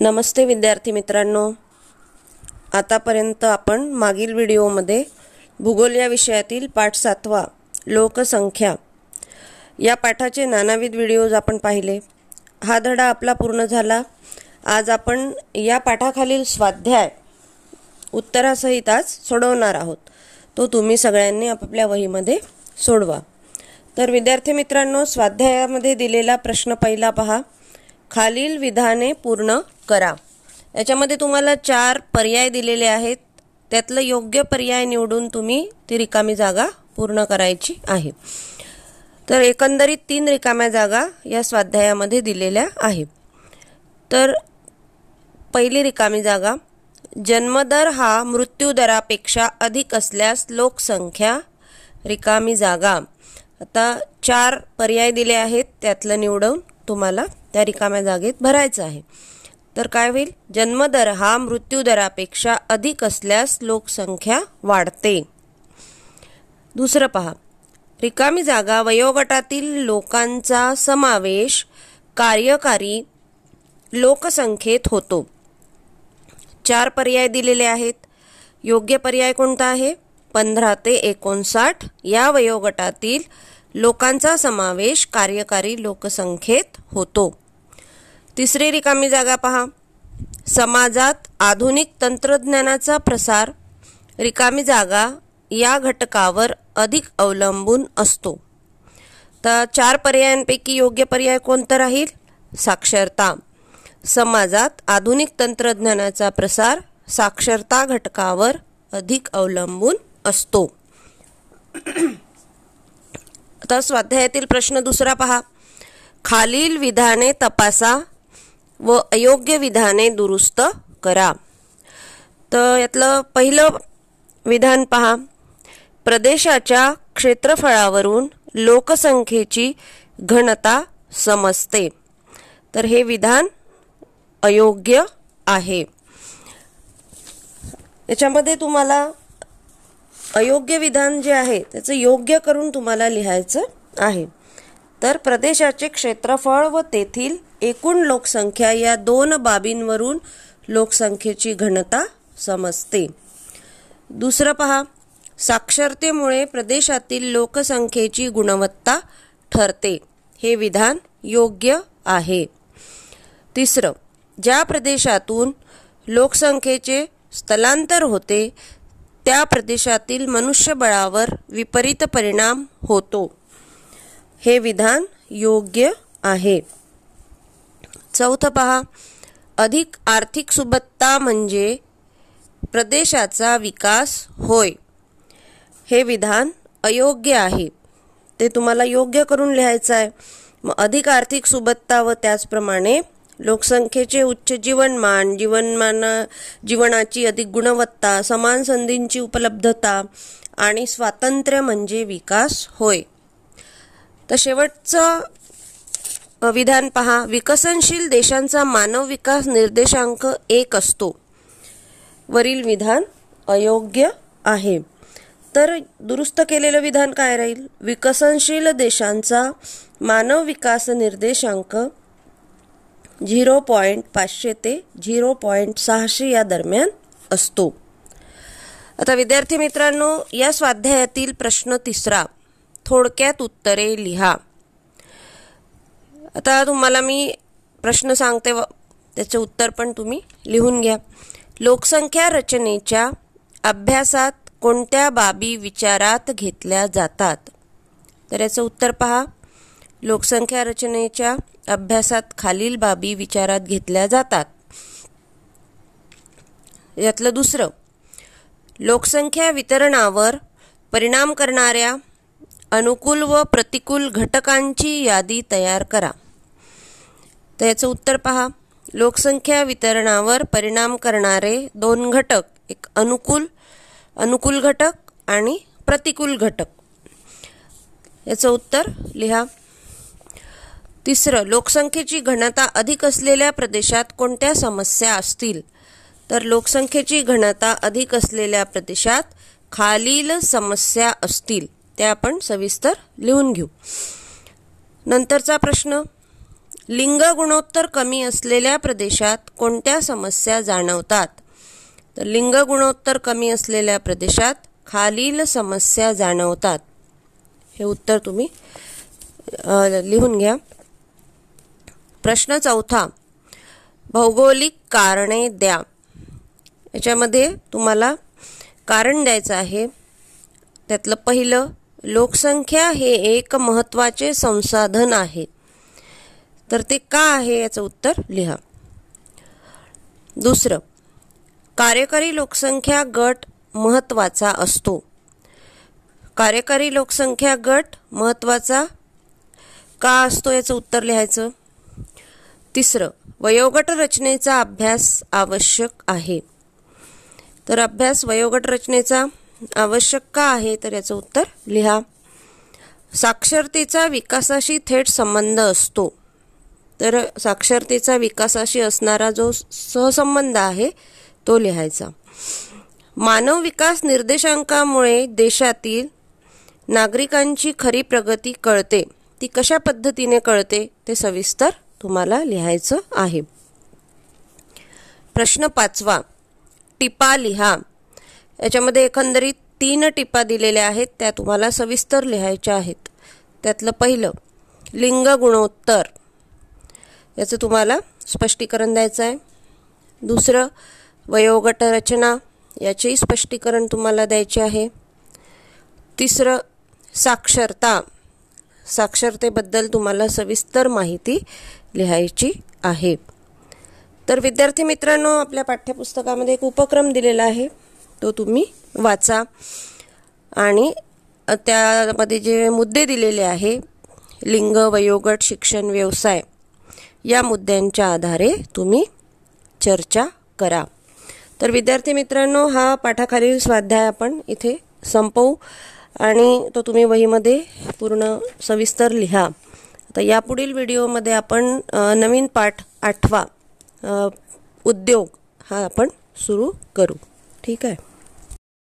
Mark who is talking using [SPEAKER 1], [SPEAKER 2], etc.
[SPEAKER 1] नमस्ते विद्यार्थी मित्रांनो आतापर्यंत आपण मागील व्हिडिओमध्ये भूगोल या विषयातील पाठ सातवा लोकसंख्या या पाठाचे नानाविध व्हिडिओज आपण पाहिले हा धडा आपला पूर्ण झाला आज आपण या पाठाखालील स्वाध्याय उत्तरासहित आज सोडवणार आहोत तो तुम्ही सगळ्यांनी आपापल्या वहीमध्ये सोडवा तर विद्यार्थी मित्रांनो स्वाध्यायामध्ये दिलेला प्रश्न पहिला पहा खालील विधाने पूर्ण करा याच्यामध्ये तुम्हाला चार पर्याय दिलेले आहेत त्यातलं योग्य पर्याय निवडून तुम्ही ती रिकामी जागा पूर्ण करायची आहे तर एकंदरीत तीन रिकाम्या जागा या स्वाध्यायामध्ये दिलेल्या आहेत तर पहिली रिकामी जागा जन्मदर हा मृत्यूदरापेक्षा अधिक असल्यास लोकसंख्या रिकामी जागा आता चार पर्याय दिले आहेत त्यातलं निवडून तुम्हाला त्या रिकाम्या जागेत भरायचं आहे तर काय होईल जन्मदर हा मृत्यूदरापेक्षा अधिक असल्यास लोकसंख्या वाढते दुसरं पहा रिकामी जागा वयोगटातील लोकांचा समावेश कार्यकारी लोकसंख्येत होतो चार पर्याय दिलेले आहेत योग्य पर्याय कोणता आहे पंधरा ते एकोणसाठ या वयोगटातील लोकांचा समावेश कार्यकारी लोकसंख्येत होतो तिसरी रिकामी जागा पहा समाजात आधुनिक तंत्रज्ञानाचा प्रसार रिकामी जागा या घटकावर अधिक अवलंबून असतो तर चार पर्यायांपैकी योग्य पर्याय कोणता राहील साक्षरता समाजात आधुनिक तंत्रज्ञानाचा प्रसार साक्षरता घटकावर अधिक अवलंबून असतो तर स्वाध्यायातील प्रश्न दुसरा पहा खालील विधाने तपासा व अयोग्य विधाने दुरुस्त करा तर यातलं पहिलं विधान पहा प्रदेशाच्या क्षेत्रफळावरून लोकसंख्येची घनता समजते तर हे विधान अयोग्य आहे याच्यामध्ये तुम्हाला अयोग्य विधान जे आहे त्याचं योग्य करून तुम्हाला लिहायचं आहे तर प्रदेशाचे क्षेत्रफळ व तेथील एकूण लोकसंख्या या दोन बाबींवरून लोकसंख्येची घनता समजते दुसरं पहा साक्षरतेमुळे प्रदेशातील लोकसंख्येची गुणवत्ता ठरते हे विधान योग्य आहे तिसरं ज्या प्रदेशातून लोकसंख्येचे स्थलांतर होते त्या प्रदेशातील मनुष्यबळावर विपरीत परिणाम होतो हे विधान योग्य आहे चौथं पहा अधिक आर्थिक सुबत्ता म्हणजे प्रदेशाचा विकास होय हे विधान अयोग्य आहे ते तुम्हाला योग्य करून लिहायचं आहे मग अधिक आर्थिक सुबत्ता व त्याचप्रमाणे लोकसंख्येचे उच्च जीवनमान जीवनमान जीवनाची अधिक गुणवत्ता समान संधींची उपलब्धता आणि स्वातंत्र्य म्हणजे विकास होय तर शेवटचं विधान पहा विकसनशील देशांचा मानव विकास निर्देशांक एक असतो वरील विधान अयोग्य आहे तर दुरुस्त केलेलं विधान काय राहील विकसनशील देशांचा मानव विकास निर्देशांक झिरो पॉईंट पाचशे ते झिरो पॉईंट सहाशे या दरम्यान असतो आता विद्यार्थी मित्रांनो या स्वाध्यायातील प्रश्न तिसरा थोडक्यात उत्तरे लिहा आता तुम्हाला मी प्रश्न सांगते व त्याचे उत्तर पण तुम्ही लिहून घ्या लोकसंख्या रचनेच्या अभ्यासात कोणत्या बाबी विचारात घेतल्या जातात तर याचं उत्तर पहा लोकसंख्या रचनेच्या अभ्यासात खालील बाबी विचारात घेतल्या जातात यातलं दुसरं लोकसंख्या वितरणावर परिणाम करणाऱ्या अनुकूल व प्रतिकूल घटकांची यादी तयार करा तर याचं उत्तर पहा लोकसंख्या वितरणावर परिणाम करणारे दोन घटक एक अनुकूल अनुकूल घटक आणि प्रतिकूल घटक याचं उत्तर लिहा तिसरं लोकसंख्येची घनता अधिक असलेल्या प्रदेशात कोणत्या समस्या असतील तर लोकसंख्येची घनता अधिक असलेल्या प्रदेशात खालील समस्या असतील त्या आपण सविस्तर लिहून घेऊ नंतरचा प्रश्न लिंग गुणोत्तर कमी असलेल्या प्रदेशात कोणत्या समस्या जाणवतात तर लिंग गुणोत्तर कमी असलेल्या प्रदेशात खालील समस्या जाणवतात हे उत्तर तुम्ही लिहून घ्या प्रश्न चौथा भौगोलिक कारणे द्या याच्यामध्ये तुम्हाला कारण द्यायचं आहे त्यातलं पहिलं लोकसंख्या हे एक महत्त्वाचे संसाधन आहे तर ते का आहे याचं उत्तर लिहा दुसरं कार्यकारी लोकसंख्या गट महत्त्वाचा असतो कार्यकारी लोकसंख्या गट महत्त्वाचा का असतो याचं उत्तर लिहायचं तिसरं वयोगट रचनेचा अभ्यास आवश्यक आहे तर अभ्यास वयोगट रचनेचा आवश्यक का आहे तर याचं उत्तर लिहा साक्षरतेचा विकासाशी थेट संबंध असतो तर साक्षरतेचा विकासाशी असणारा जो सहसंबंध आहे तो लिहायचा मानव विकास निर्देशांकामुळे देशातील नागरिकांची खरी प्रगती कळते ती कशा पद्धतीने कळते ते सविस्तर तुम्हाला लिहायचं आहे प्रश्न पाचवा टिपा लिहा याच्यामध्ये एकंदरीत तीन टिपा दिलेल्या आहेत त्या तुम्हाला सविस्तर लिहायच्या आहेत त्यातलं पहिलं लिंग गुणोत्तर याचं तुम्हाला स्पष्टीकरण द्यायचं आहे दुसरं वयोगट रचना याचेही स्पष्टीकरण तुम्हाला द्यायचे आहे तिसरं साक्षरता साक्षरतेबद्दल तुम्हाला सविस्तर माहिती लिहायची आहे तर विद्यार्थी मित्रांनो आपल्या पाठ्यपुस्तकामध्ये एक उपक्रम दिलेला आहे तो तुम्ही वाचा आणि त्यामध्ये जे मुद्दे दिलेले आहे लिंग वयोगट शिक्षण व्यवसाय या मुद्द्यांच्या आधारे तुम्ही चर्चा करा तर विद्यार्थी मित्रांनो हा पाठाखालील स्वाध्याय आपण इथे संपवू आणि तो तुम्ही वहीमध्ये पूर्ण सविस्तर लिहा तर यापुढील व्हिडिओमध्ये आपण नवीन पाठ आठवा उद्योग हा आपण सुरू करू ठीक आहे